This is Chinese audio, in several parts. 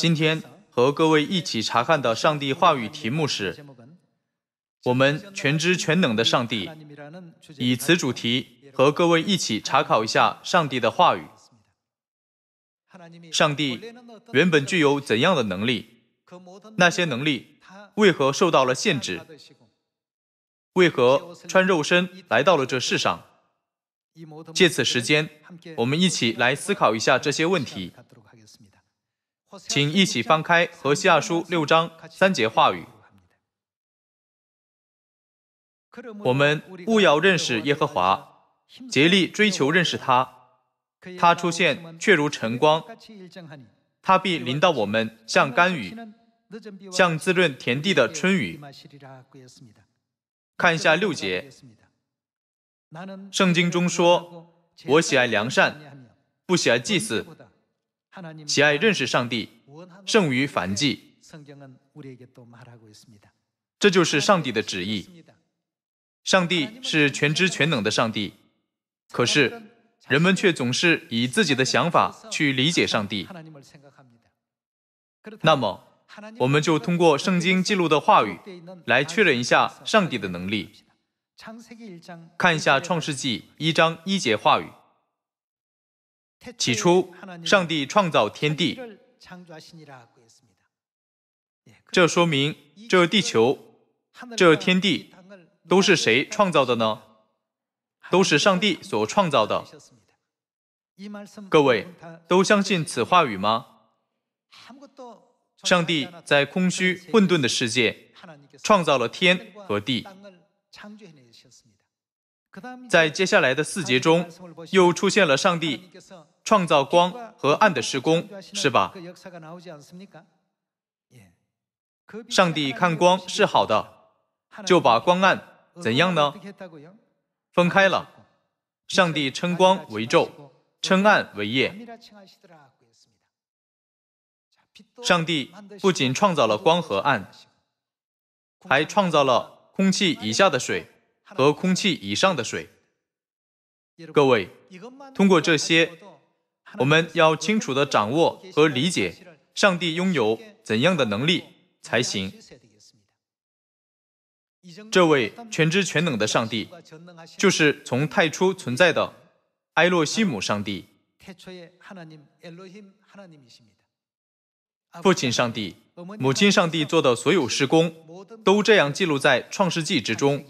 今天和各位一起查看的上帝话语题目是：我们全知全能的上帝，以此主题和各位一起查考一下上帝的话语。上帝原本具有怎样的能力？那些能力为何受到了限制？为何穿肉身来到了这世上？借此时间，我们一起来思考一下这些问题。请一起翻开《何西亚书》六章三节话语。我们务要认识耶和华，竭力追求认识他。他出现却如晨光，他必临到我们，像甘雨，像滋润田地的春雨。看一下六节。圣经中说：“我喜爱良善，不喜爱祭祀。”喜爱认识上帝，胜于凡计。这就是上帝的旨意。上帝是全知全能的上帝，可是人们却总是以自己的想法去理解上帝。那么，我们就通过圣经记录的话语来确认一下上帝的能力，看一下创世纪一章一节话语。起初，上帝创造天地。这说明，这地球、这天地都是谁创造的呢？都是上帝所创造的。各位，都相信此话语吗？上帝在空虚混沌的世界创造了天和地。在接下来的四节中，又出现了上帝。创造光和暗的施工是吧？上帝看光是好的，就把光暗怎样呢？分开了。上帝称光为昼，称暗为夜。上帝不仅创造了光和暗，还创造了空气以下的水和空气以上的水。各位，通过这些。我们要清楚地掌握和理解上帝拥有怎样的能力才行。这位全知全能的上帝，就是从太初存在的埃洛希姆上帝，父亲上帝、母亲上帝做的所有事工，都这样记录在创世纪》之中。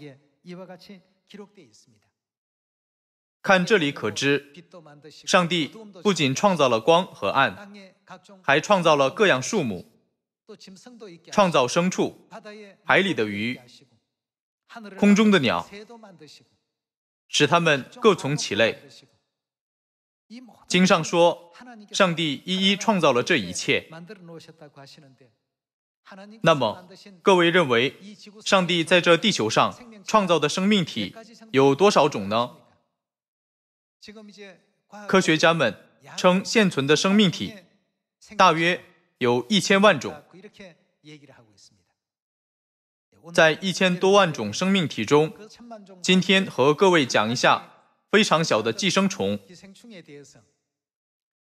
看这里可知，上帝不仅创造了光和暗，还创造了各样树木，创造牲畜、海里的鱼、空中的鸟，使它们各从其类。经上说，上帝一一创造了这一切。那么，各位认为，上帝在这地球上创造的生命体有多少种呢？科学家们称，现存的生命体大约有一千万种。在一千多万种生命体中，今天和各位讲一下非常小的寄生虫。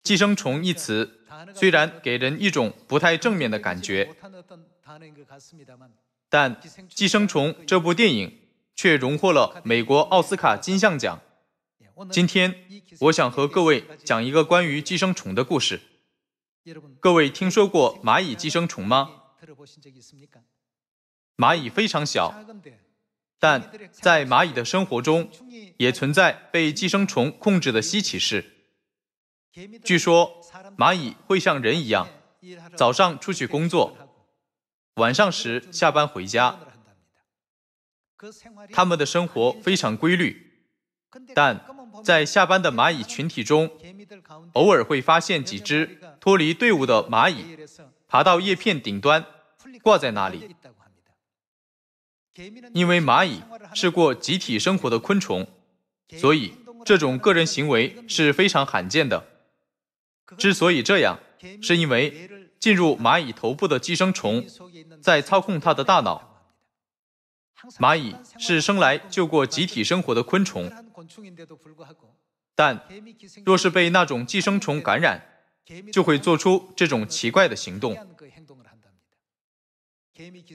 寄生虫一词虽然给人一种不太正面的感觉，但《寄生虫》这部电影却荣获了美国奥斯卡金像奖。今天我想和各位讲一个关于寄生虫的故事。各位听说过蚂蚁寄生虫吗？蚂蚁非常小，但在蚂蚁的生活中也存在被寄生虫控制的稀奇事。据说蚂蚁会像人一样，早上出去工作，晚上时下班回家，他们的生活非常规律，但。在下班的蚂蚁群体中，偶尔会发现几只脱离队伍的蚂蚁爬到叶片顶端，挂在那里。因为蚂蚁是过集体生活的昆虫，所以这种个人行为是非常罕见的。之所以这样，是因为进入蚂蚁头部的寄生虫在操控它的大脑。蚂蚁是生来就过集体生活的昆虫。但若是被那种寄生虫感染，就会做出这种奇怪的行动。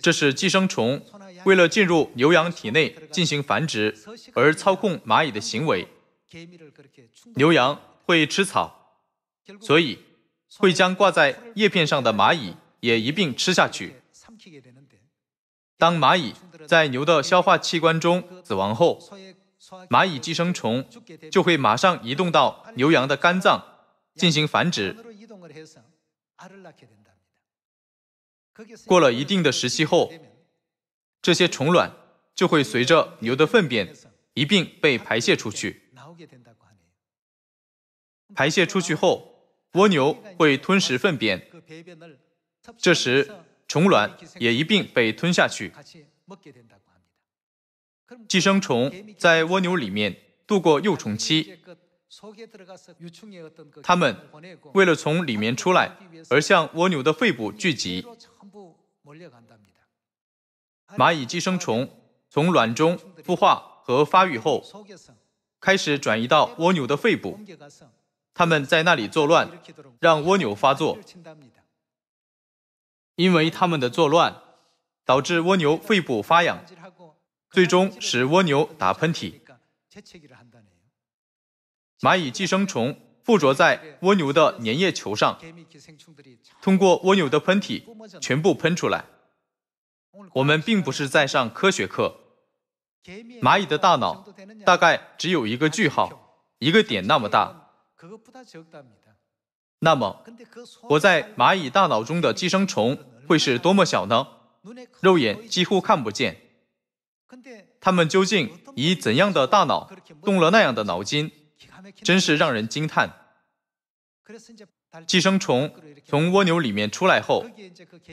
这是寄生虫为了进入牛羊体内进行繁殖而操控蚂蚁的行为。牛羊会吃草，所以会将挂在叶片上的蚂蚁也一并吃下去。当蚂蚁在牛的消化器官中死亡后，蚂蚁寄生虫就会马上移动到牛羊的肝脏进行繁殖。过了一定的时期后，这些虫卵就会随着牛的粪便一并被排泄出去。排泄出去后，蜗牛会吞食粪便，这时虫卵也一并被吞下去。寄生虫在蜗牛里面度过幼虫期，它们为了从里面出来而向蜗牛的肺部聚集。蚂蚁寄生虫从卵中孵化和发育后，开始转移到蜗牛的肺部，它们在那里作乱，让蜗牛发作。因为它们的作乱，导致蜗牛肺部发痒。最终使蜗牛打喷嚏，蚂蚁寄生虫附着在蜗牛的粘液球上，通过蜗牛的喷嚏全部喷出来。我们并不是在上科学课。蚂蚁的大脑大概只有一个句号、一个点那么大。那么，活在蚂蚁大脑中的寄生虫会是多么小呢？肉眼几乎看不见。他们究竟以怎样的大脑动了那样的脑筋，真是让人惊叹。寄生虫从蜗牛里面出来后，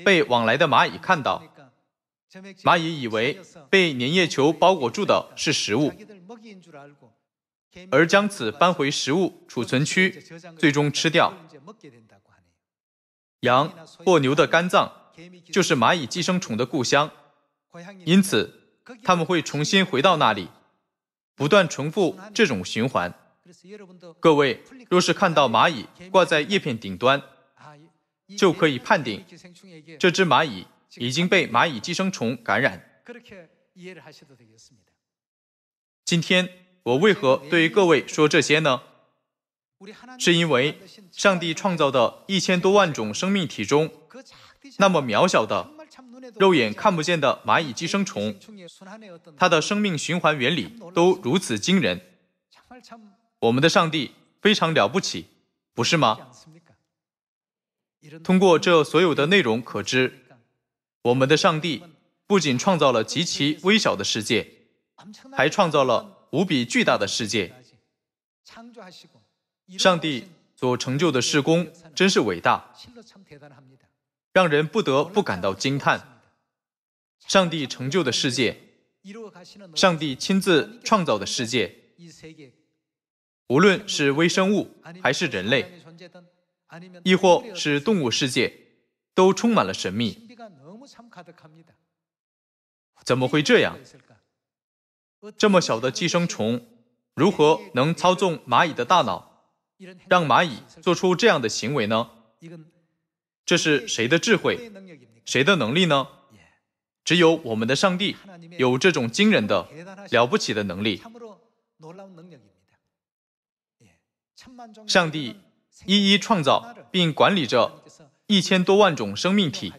被往来的蚂蚁看到，蚂蚁以为被粘液球包裹住的是食物，而将此搬回食物储存区，最终吃掉。羊或牛的肝脏就是蚂蚁寄生虫的故乡，因此。他们会重新回到那里，不断重复这种循环。各位若是看到蚂蚁挂在叶片顶端，就可以判定这只蚂蚁已经被蚂蚁寄生虫感染。今天我为何对各位说这些呢？是因为上帝创造的一千多万种生命体中，那么渺小的。肉眼看不见的蚂蚁寄生虫，它的生命循环原理都如此惊人。我们的上帝非常了不起，不是吗？通过这所有的内容可知，我们的上帝不仅创造了极其微小的世界，还创造了无比巨大的世界。上帝所成就的事功真是伟大，让人不得不感到惊叹。上帝成就的世界，上帝亲自创造的世界，无论是微生物还是人类，亦或是动物世界，都充满了神秘。怎么会这样？这么小的寄生虫如何能操纵蚂蚁的大脑，让蚂蚁做出这样的行为呢？这是谁的智慧，谁的能力呢？只有我们的上帝有这种惊人的、了不起的能力。上帝一一创造并管理着一千多万种生命体，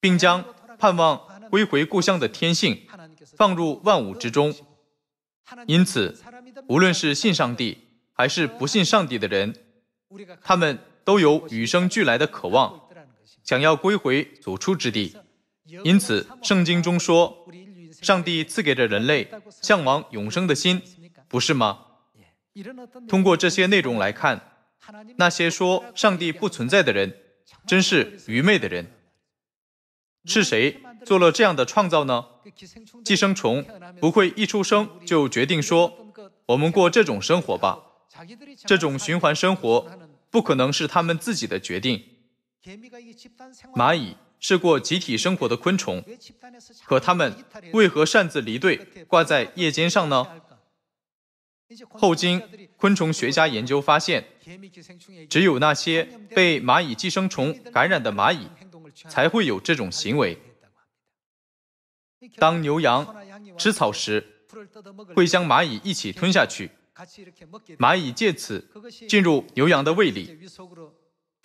并将盼望归回故乡的天性放入万物之中。因此，无论是信上帝还是不信上帝的人，他们都有与生俱来的渴望，想要归回所出之地。因此，圣经中说，上帝赐给了人类向往永生的心，不是吗？通过这些内容来看，那些说上帝不存在的人，真是愚昧的人。是谁做了这样的创造呢？寄生虫不会一出生就决定说，我们过这种生活吧？这种循环生活不可能是他们自己的决定。蚂蚁。是过集体生活的昆虫，可它们为何擅自离队，挂在叶尖上呢？后经昆虫学家研究发现，只有那些被蚂蚁寄生虫感染的蚂蚁才会有这种行为。当牛羊吃草时，会将蚂蚁一起吞下去，蚂蚁借此进入牛羊的胃里，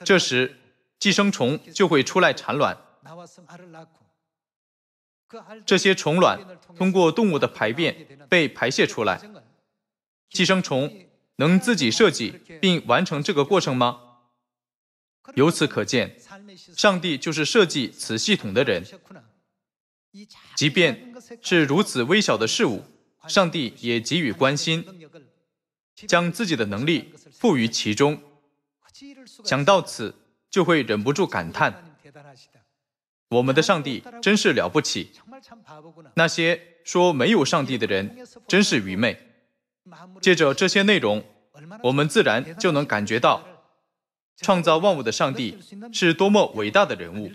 这时。寄生虫就会出来产卵，这些虫卵通过动物的排便被排泄出来。寄生虫能自己设计并完成这个过程吗？由此可见，上帝就是设计此系统的人。即便是如此微小的事物，上帝也给予关心，将自己的能力赋予其中。想到此。就会忍不住感叹：“我们的上帝真是了不起！”那些说没有上帝的人真是愚昧。借着这些内容，我们自然就能感觉到，创造万物的上帝是多么伟大的人物。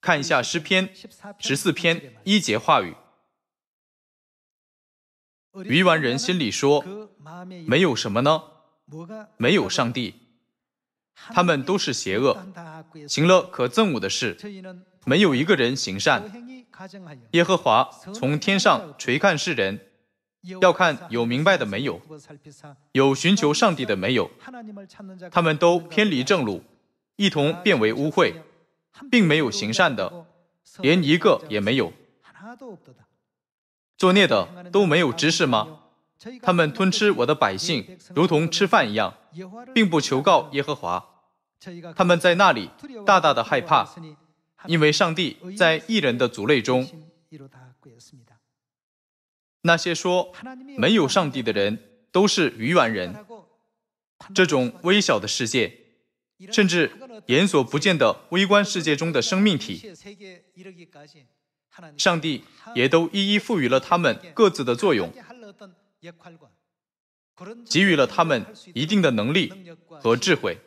看一下诗篇十四篇一节话语：“愚顽人心里说，没有什么呢，没有上帝。”他们都是邪恶，行了可憎恶的事，没有一个人行善。耶和华从天上垂看世人，要看有明白的没有，有寻求上帝的没有。他们都偏离正路，一同变为污秽，并没有行善的，连一个也没有。作孽的都没有知识吗？他们吞吃我的百姓，如同吃饭一样。并不求告耶和华，他们在那里大大的害怕，因为上帝在异人的族类中，那些说没有上帝的人都是愚顽人。这种微小的世界，甚至眼所不见的微观世界中的生命体，上帝也都一一赋予了他们各自的作用。给予了他们一定的能力和智慧，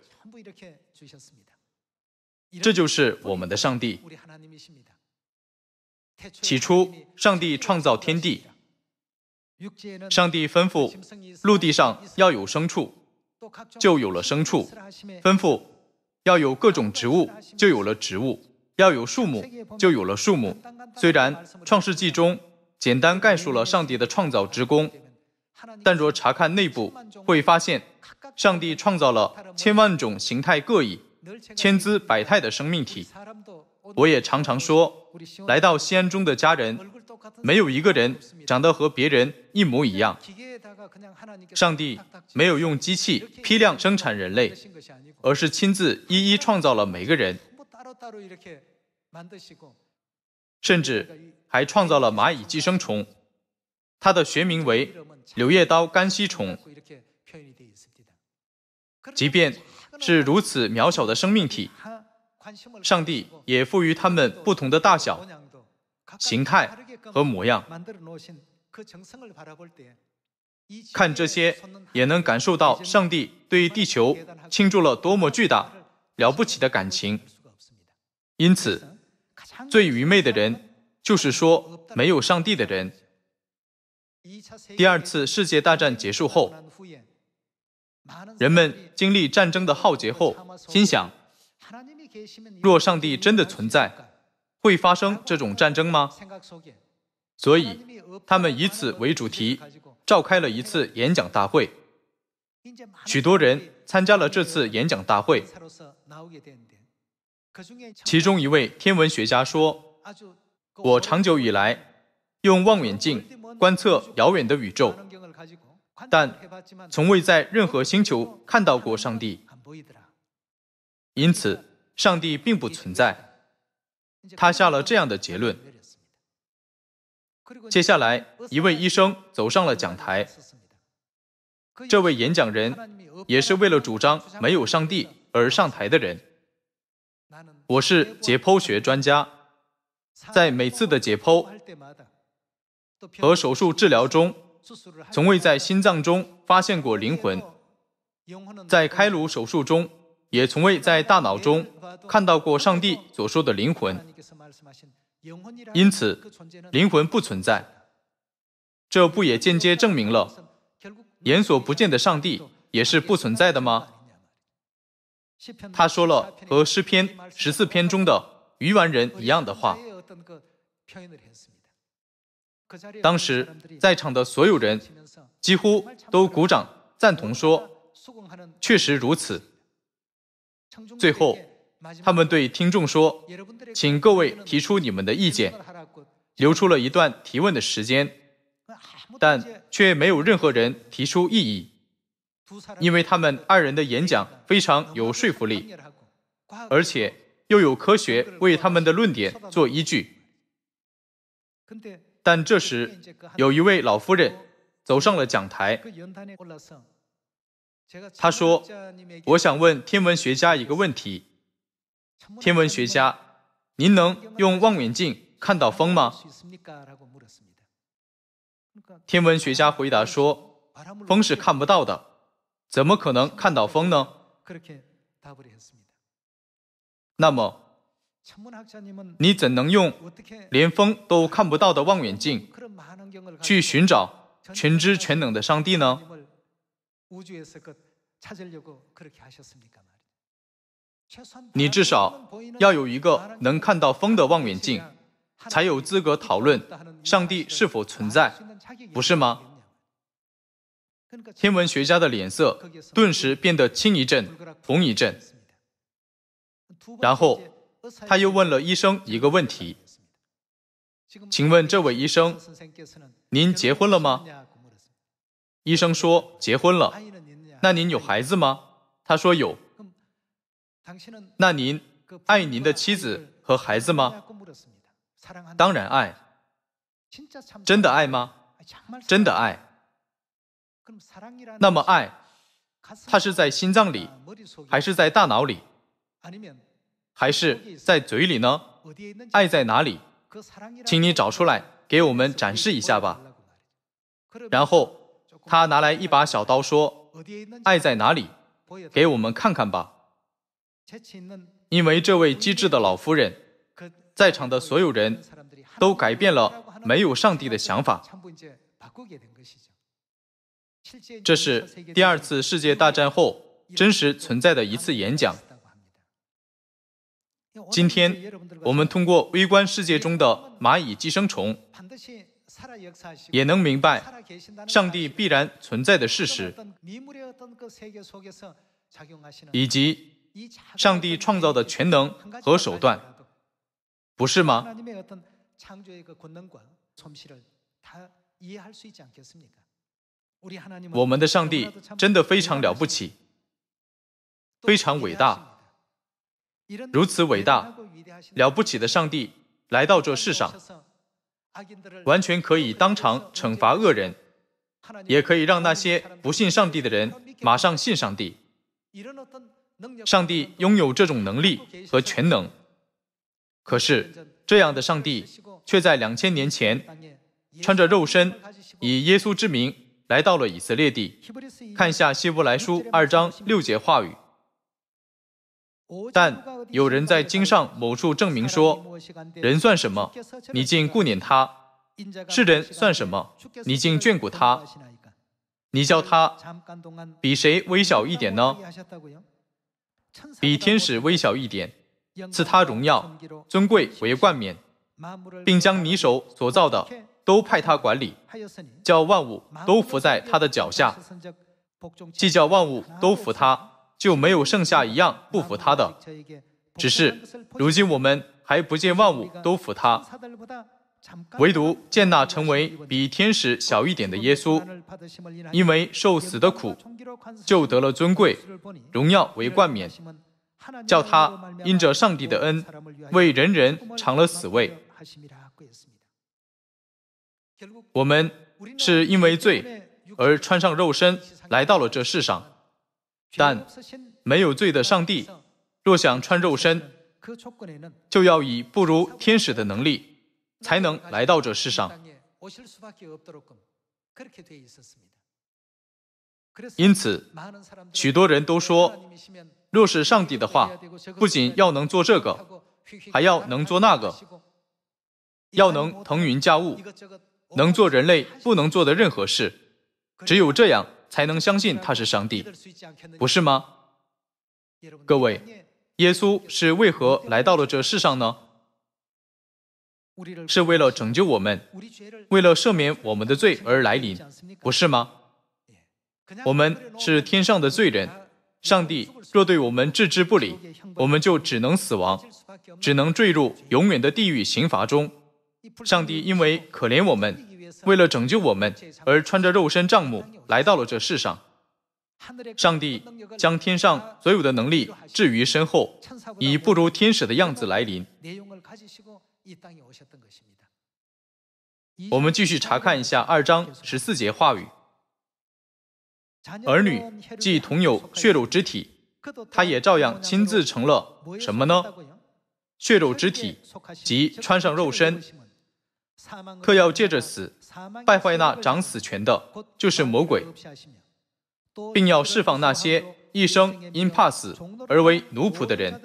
这就是我们的上帝。起初，上帝创造天地，上帝吩咐陆地上要有牲畜，就有了牲畜；吩咐要有各种植物，就有了植物；要有树木，就有了树木。虽然《创世纪》中简单概述了上帝的创造之功。但若查看内部，会发现上帝创造了千万种形态各异、千姿百态的生命体。我也常常说，来到西安中的家人没有一个人长得和别人一模一样。上帝没有用机器批量生产人类，而是亲自一一创造了每个人，甚至还创造了蚂蚁寄生虫。它的学名为柳叶刀干吸虫。即便是如此渺小的生命体，上帝也赋予它们不同的大小、形态和模样。看这些，也能感受到上帝对地球倾注了多么巨大、了不起的感情。因此，最愚昧的人，就是说没有上帝的人。第二次世界大战结束后，人们经历战争的浩劫后，心想：若上帝真的存在，会发生这种战争吗？所以，他们以此为主题，召开了一次演讲大会。许多人参加了这次演讲大会。其中一位天文学家说：“我长久以来。”用望远镜观测遥远的宇宙，但从未在任何星球看到过上帝，因此上帝并不存在。他下了这样的结论。接下来，一位医生走上了讲台。这位演讲人也是为了主张没有上帝而上台的人。我是解剖学专家，在每次的解剖。和手术治疗中，从未在心脏中发现过灵魂；在开颅手术中，也从未在大脑中看到过上帝所说的灵魂。因此，灵魂不存在。这不也间接证明了眼所不见的上帝也是不存在的吗？他说了和诗篇十四篇中的愚顽人一样的话。当时在场的所有人几乎都鼓掌赞同，说：“确实如此。”最后，他们对听众说：“请各位提出你们的意见，留出了一段提问的时间。”但却没有任何人提出异议，因为他们二人的演讲非常有说服力，而且又有科学为他们的论点做依据。但这时，有一位老夫人走上了讲台。她说：“我想问天文学家一个问题。天文学家，您能用望远镜看到风吗？”天文学家回答说：“风是看不到的，怎么可能看到风呢？”那么。你怎能用连风都看不到的望远镜去寻找全知全能的上帝呢？你至少要有一个能看到风的望远镜，才有资格讨论上帝是否存在，不是吗？天文学家的脸色顿时变得青一阵、红一阵，然后。他又问了医生一个问题：“请问这位医生，您结婚了吗？”医生说：“结婚了。”那您有孩子吗？他说：“有。”那您爱您的妻子和孩子吗？当然爱。真的爱吗？真的爱。那么爱，它是在心脏里，还是在大脑里？还是在嘴里呢？爱在哪里？请你找出来，给我们展示一下吧。然后他拿来一把小刀，说：“爱在哪里？给我们看看吧。”因为这位机智的老夫人，在场的所有人都改变了没有上帝的想法。这是第二次世界大战后真实存在的一次演讲。今天，我们通过微观世界中的蚂蚁寄生虫，也能明白上帝必然存在的事实，以及上帝创造的全能和手段，不是吗？我们的上帝真的非常了不起，非常伟大。如此伟大、了不起的上帝来到这世上，完全可以当场惩罚恶人，也可以让那些不信上帝的人马上信上帝。上帝拥有这种能力和全能，可是这样的上帝却在两千年前穿着肉身，以耶稣之名来到了以色列地。看一下希伯来书二章六节话语。但有人在经上某处证明说，人算什么？你竟顾念他？世人算什么？你竟眷顾他？你叫他比谁微小一点呢？比天使微小一点，赐他荣耀、尊贵为冠冕，并将你手所造的都派他管理，叫万物都伏在他的脚下，既叫万物都服他。就没有剩下一样不服他的，只是如今我们还不见万物都服他，唯独见那成为比天使小一点的耶稣，因为受死的苦，就得了尊贵荣耀为冠冕，叫他因着上帝的恩，为人人尝了死味。我们是因为罪而穿上肉身来到了这世上。但没有罪的上帝，若想穿肉身，就要以不如天使的能力才能来到这世上。因此，许多人都说，若是上帝的话，不仅要能做这个，还要能做那个，要能腾云驾雾，能做人类不能做的任何事。只有这样。才能相信他是上帝，不是吗？各位，耶稣是为何来到了这世上呢？是为了拯救我们，为了赦免我们的罪而来临，不是吗？我们是天上的罪人，上帝若对我们置之不理，我们就只能死亡，只能坠入永远的地狱刑罚中。上帝因为可怜我们。为了拯救我们而穿着肉身帐幕来到了这世上，上帝将天上所有的能力置于身后，以不如天使的样子来临。我们继续查看一下二章十四节话语：儿女既同有血肉之体，他也照样亲自成了什么呢？血肉之体，即穿上肉身，特要借着死。败坏那掌死权的，就是魔鬼，并要释放那些一生因怕死而为奴仆的人。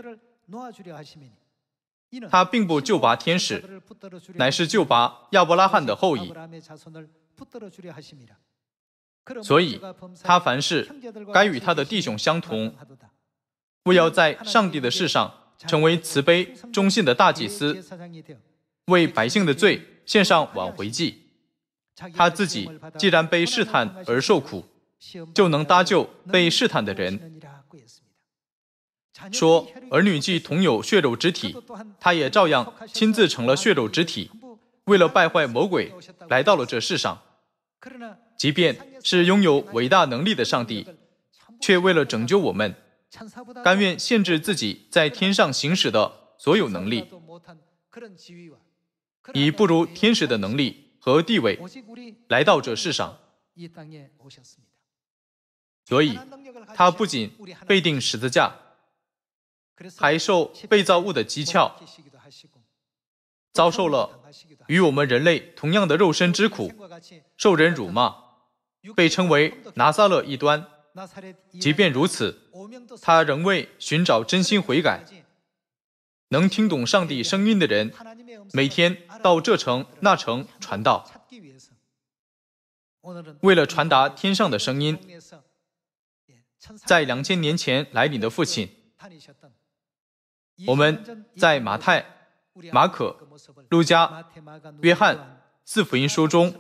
他并不救拔天使，乃是救拔亚伯拉罕的后裔。所以，他凡事该与他的弟兄相同。不要在上帝的事上成为慈悲、忠信的大祭司，为百姓的罪献上挽回祭。他自己既然被试探而受苦，就能搭救被试探的人。说儿女既同有血肉之体，他也照样亲自成了血肉之体，为了败坏魔鬼来到了这世上。即便是拥有伟大能力的上帝，却为了拯救我们，甘愿限制自己在天上行使的所有能力，以不如天使的能力。和地位来到这世上，所以他不仅被钉十字架，还受被造物的讥诮，遭受了与我们人类同样的肉身之苦，受人辱骂，被称为拿撒勒异端。即便如此，他仍为寻找真心悔改。能听懂上帝声音的人，每天到这城那城传道，为了传达天上的声音，在两千年前来临的父亲，我们在马太、马可、路加、约翰四福音书中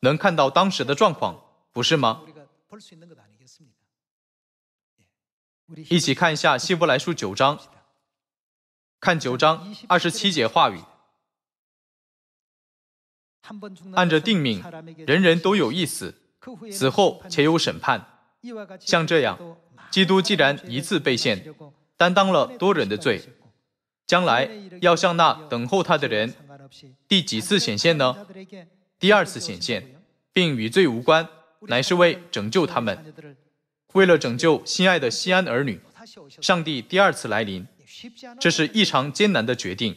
能看到当时的状况，不是吗？一起看一下希伯来书九章。看九章二十七节话语，按着定命，人人都有一死，死后且有审判。像这样，基督既然一次被献，担当了多人的罪，将来要向那等候他的人，第几次显现呢？第二次显现，并与罪无关，乃是为拯救他们，为了拯救心爱的西安儿女，上帝第二次来临。这是异常艰难的决定，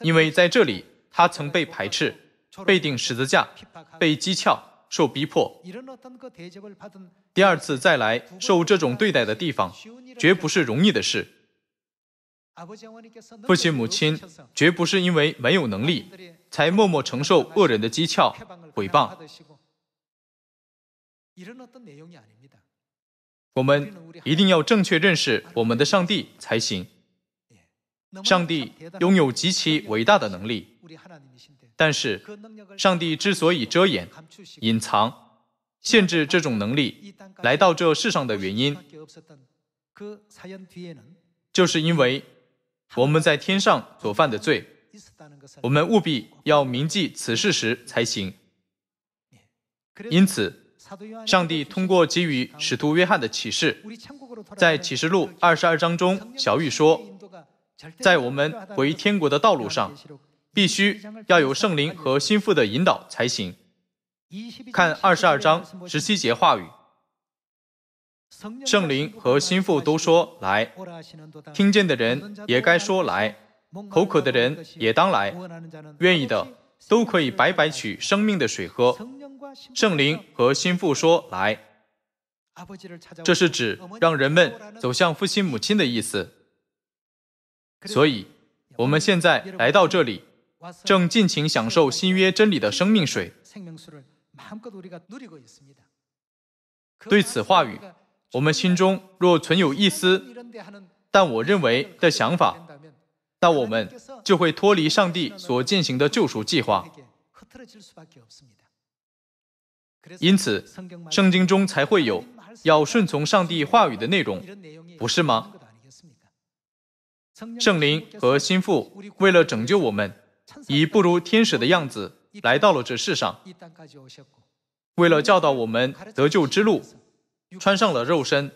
因为在这里他曾被排斥、被钉十字架、被讥诮、受逼迫。第二次再来受这种对待的地方，绝不是容易的事。父亲母亲绝不是因为没有能力，才默默承受恶人的讥诮、毁谤。我们一定要正确认识我们的上帝才行。上帝拥有极其伟大的能力，但是上帝之所以遮掩、隐藏、限制这种能力来到这世上的原因，就是因为我们在天上所犯的罪。我们务必要铭记此事实才行。因此，上帝通过给予使徒约翰的启示，在启示录二十二章中，小雨说。在我们回天国的道路上，必须要有圣灵和心腹的引导才行。看二十二章十七节话语，圣灵和心腹都说来，听见的人也该说来，口渴的人也当来，愿意的都可以白白取生命的水喝。圣灵和心腹说来，这是指让人们走向父亲母亲的意思。所以，我们现在来到这里，正尽情享受新约真理的生命水。对此话语，我们心中若存有一丝但我认为的想法，那我们就会脱离上帝所进行的救赎计划。因此，圣经中才会有要顺从上帝话语的内容，不是吗？圣灵和心腹为了拯救我们，以不如天使的样子来到了这世上，为了教导我们得救之路，穿上了肉身。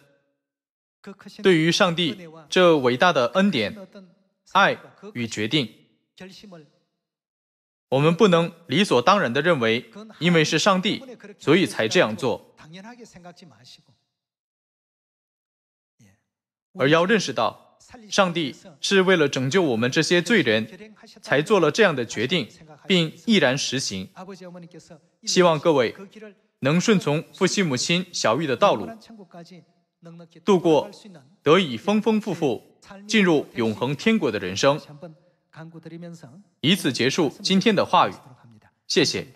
对于上帝这伟大的恩典、爱与决定，我们不能理所当然地认为，因为是上帝，所以才这样做，而要认识到。上帝是为了拯救我们这些罪人，才做了这样的决定，并毅然实行。希望各位能顺从父亲、母亲、小玉的道路，度过得以丰丰富富进入永恒天国的人生。以此结束今天的话语。谢谢。